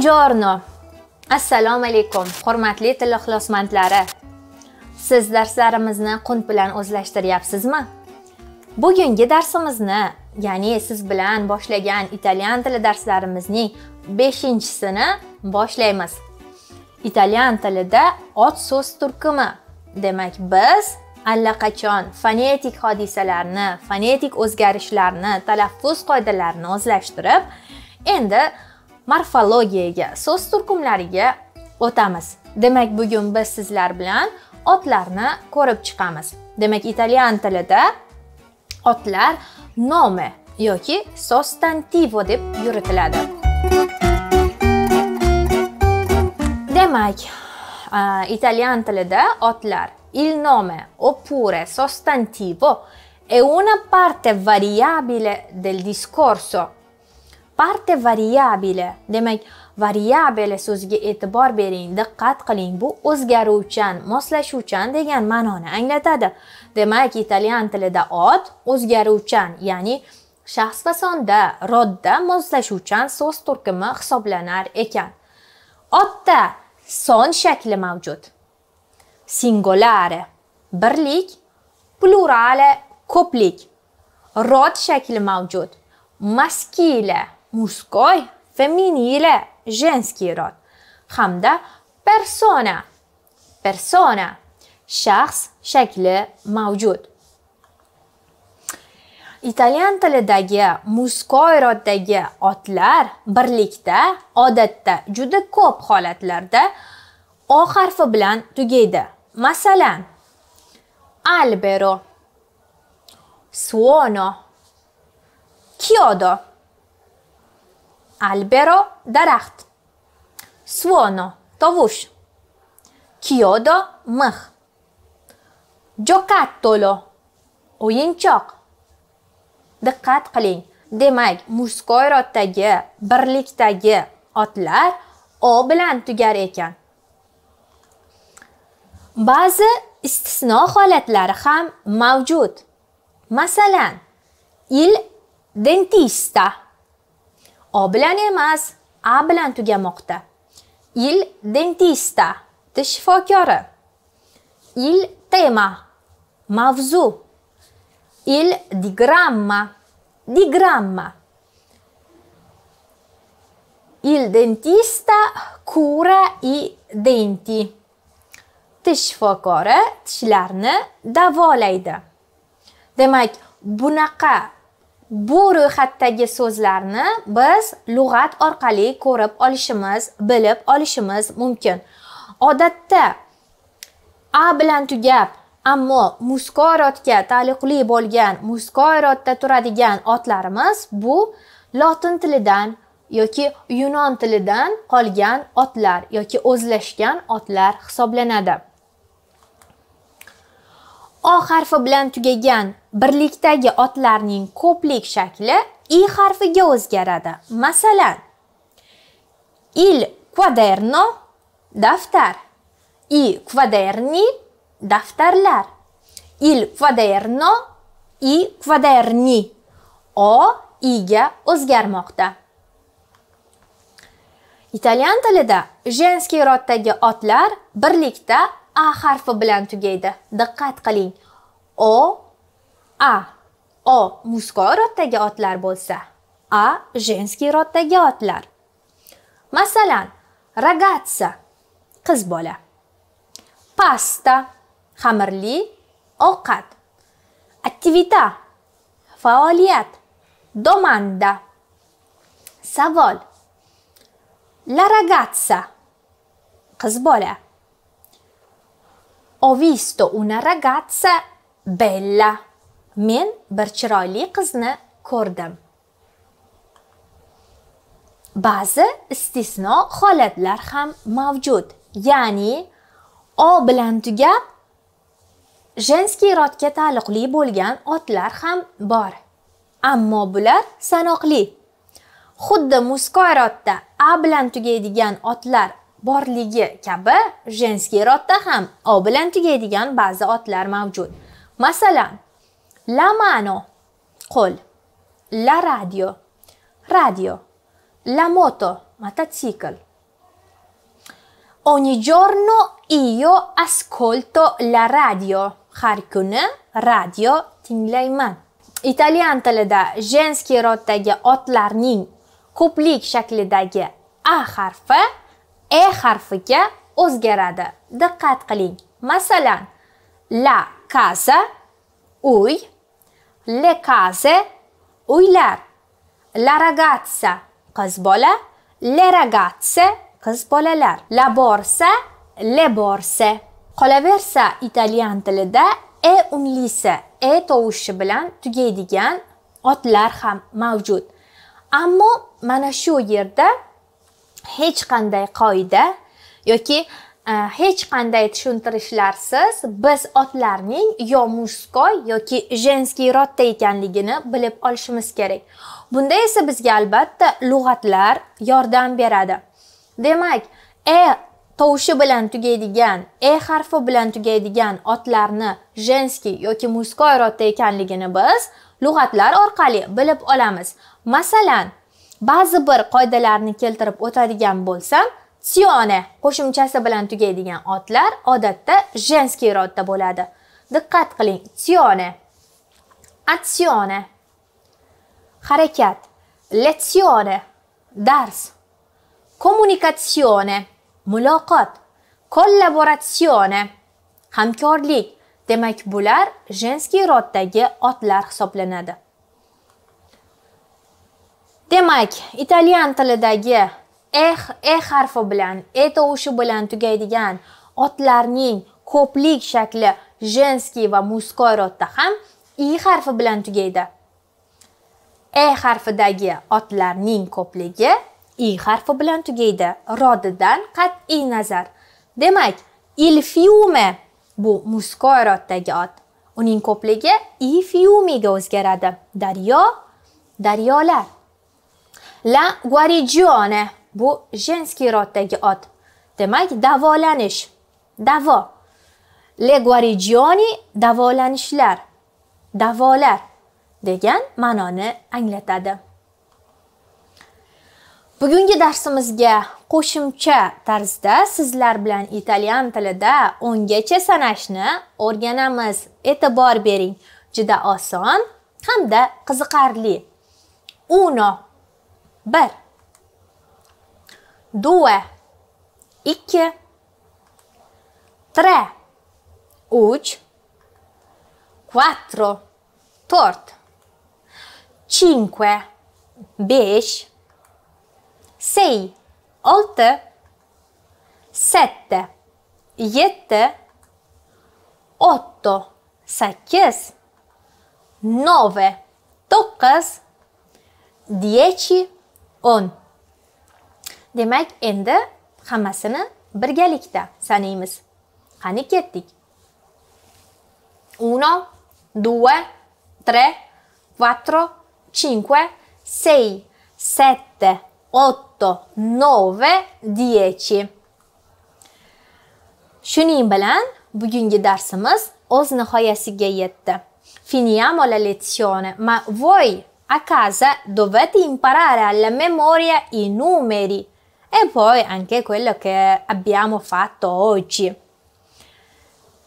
Buongiorno. Assalomu alaykum, hurmatli til ixlosmandlari. Siz darslarimizni qunt bilan o'zlashtiryapsizmi? Bugungi darsimizni, ya'ni siz bilan boshlagan italyan tili darslarimizning 5-sini boshlaymiz. Italyan tilida ot so'z turkumi. Demak, biz allaqachon fonetik hodisalarni, fonetik o'zgarishlarni, talaffuz qoidalarini o'zlashtirib, endi morfologiyaga so'z turkumlariga o'tamiz demak bugun biz sizlar bilan otlarni ko'rib chiqamiz demak italyan tilida otlar nome yoki sostantivo deb yuritiladi demak italyan tilida otlar il nome oppure sostantivo è una parte variabile del discorso parte variabile demak variabile so'ziga e'tibor bering diqqat qiling bu o'zgaruvchan moslashuvchan degan ma'noni anglatadi demak italyan tilida ot o'zgaruvchan ya'ni shaxs va sonda rodda moslashuvchan so'z turkumi hisoblanar ekan otda son shakli mavjud singolare birlik plurale ko'plik rod shakli mavjud maskile мужской, femminile, женский род hamda persona. Persona shaxs shakli mavjud. Italyan tilidagi muskoy roddagi otlar birlikda odatda juda ko'p holatlarda o harfi bilan tugaydi. Masalan, albero, suono, chiodo. albero daraxt suono tovush chiodo mix jokattolo o'yinchoq diqqat qiling demak mужской roddagi birlikdagi otlar o bilan tugar ekan ba'zi istisno holatlari ham mavjud masalan il dentista o bilan emas a bilan tugamoqda il dentista tish shifokori il tema mavzu il digramma digramma il dentista cura i denti tish shifokori tishlarni davolaydi demak bunaqa bu ro'yxatdagi so'zlarni biz lug'at orqali ko'rib olishimiz bilib olishimiz mumkin odatda a bilan tugab ammo muskoirotga taalluqli bo'lgan muskoirotda turadigan otlarimiz bu lotin tilidan yoki yunon tilidan qolgan otlar yoki o'zlashgan otlar hisoblanadi o harfi bilan tugagan birlikdagi otlarning ko'plik shakli i harfiga o'zgaradi masalan il quaderno daftar i quaderni daftarlar il quaderno i quaderni o i ga o'zgarmoqda italyan tilida jenskiy roddagi otlar birlikda a harfi bilan tugaydi diqqat qiling o a o muskor roddagi otlar bo'lsa a jenskiy roddagi otlar masalan ragatsa qiz bola pasta xamirli ovqat aktivita faoliyat domanda savol la ragazza qiz bola ho visto una ragazza bella. Men bir chiroyli qizni ko'rdim. Ba'zi istisno holatlar ham mavjud. Ya'ni o bilan tugab jenskiy rodga taalluqli bo'lgan otlar ham bor. Ammo bular sanoqli. Xuddi muskoy rodda a bilan tugaydigan otlar borligi kabi jenskiy rodda ham o bilan tugaydigan ba'zi otlar mavjud masalan la mano qo'l la radio radio la moto mototsikl ogni giorno io ascolto la radio har kuni radio tinglayman italyan tilida jenskiy roddagi otlarning ko'plik shaklidagi a harfi e harfiga o'zgaradi diqqat qiling masalan la casa uy le case uylar la ragazza qiz bola le ragazze qiz bolalar la borsa le borse qolaversa italyan tilida e unlisi e tovushi bilan tugaydigan otlar ham mavjud ammo mana shu yerda hech qanday qoida yoki e, hech qanday tushuntirishlarsiz biz otlarning yo mujskoy yoki женский rodda ekanligini bilib olishimiz kerak bunda esa bizga albatta lug'atlar yordam beradi demak e tovushi bilan tugaydigan e harfi bilan tugaydigan otlarni женский yoki мужской rodda ekanligini biz lug'atlar orqali bilib olamiz masalan ba'zi bir qoidalarni keltirib o'tadigan bo'lsam tione qo'shimchasi bilan tugaydigan otlar odatda jenskiy rodda bo'ladi diqqat qiling tione azione harakat lezione dars kommunikatsione muloqot kollaboratsione hamkorlik demak bular jenskiy roddagi otlar hisoblanadi demak italyan tilidagi eh e harfi bilan e tovushi bilan tugaydigan otlarning ko'plik shakli jenskiy va muskoy rodda ham i harfi bilan tugaydi e harfidagi otlarning ko'pligi i harfi bilan tugaydi rodidan qat'iy nazar demak il fiume bu muskoy roddagi ot uning ko'pligi i fiumiga o'zgaradi daryo daryolar La guarigione bu jenskiy roddagi ot. Demak, davolanish. Davo. Le guarigioni davolanishlar. Davolar degan ma'noni anglatadi. Bugungi darsimizga qo'shimcha tarzda sizlar bilan italyan tilida 10 gacha sanashni o'rganamiz. E'tibor bering, juda oson hamda qiziqarli. Uno ber. Due, ikke. Tre, uc. Quattro, tort. Cinque, beş. Sei, olte. Sette, jette. Otto, sekiz. Nove, dokuz. Dieci, o'n demak endi hammasini birgalikda sanaymiz qani ketdik uno due tre quattro cinque sei sette otto nove dieci shuning bilan bugungi darsimiz o'z nihoyasiga yetdi finiamo la lezione ma voi A casa dovete imparare alla memoria i numeri e poi anche quello che abbiamo fatto oggi.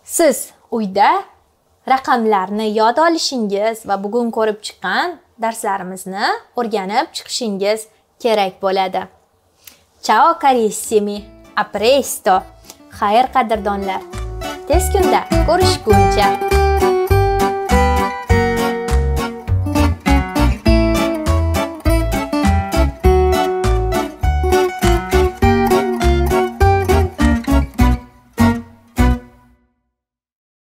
Siz uyda raqamlarni yod olishingiz va bugun ko'rib chiqqan darslarimizni o'rganib chiqishingiz kerak bo'ladi. Ciao carissimi, a presto. Xayr qadrdonlar. Tez kunda ko'rishguncha.